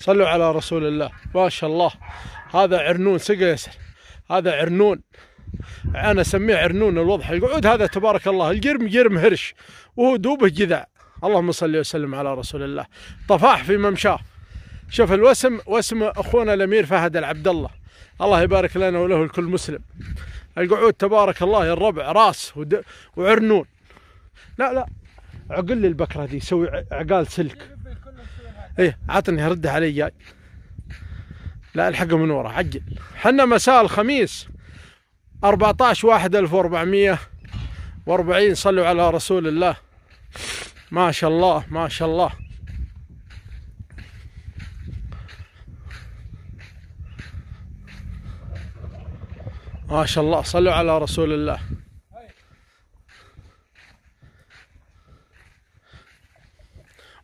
صلوا على رسول الله ما شاء الله هذا عرنون سقى يسر هذا عرنون انا اسميه عرنون الوضح القعود هذا تبارك الله القرم قرم هرش وهو دوبه جذع اللهم صل وسلم على رسول الله طفاح في ممشاه شوف الوسم وسم اخونا الامير فهد العبد الله الله يبارك لنا وله الكل مسلم القعود تبارك الله يا الربع راس وعرنون لا لا عقل لي البكره دي سوي عقال سلك ايه عطني هرد علي جاي لا الحقه من ورا عجل حنا مساء الخميس 14 واحد 1440 صلوا على رسول الله ما شاء الله ما شاء الله ما شاء الله صلوا على رسول الله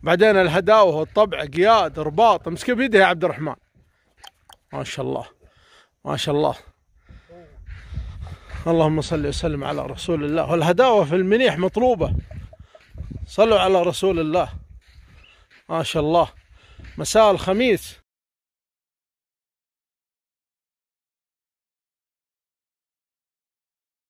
بعدين الهداوه والطبع قياد رباط امسكه بيده يا عبد الرحمن ما شاء الله ما شاء الله اللهم صل وسلم على رسول الله والهداوه في المنيح مطلوبه صلوا على رسول الله ما شاء الله مساء الخميس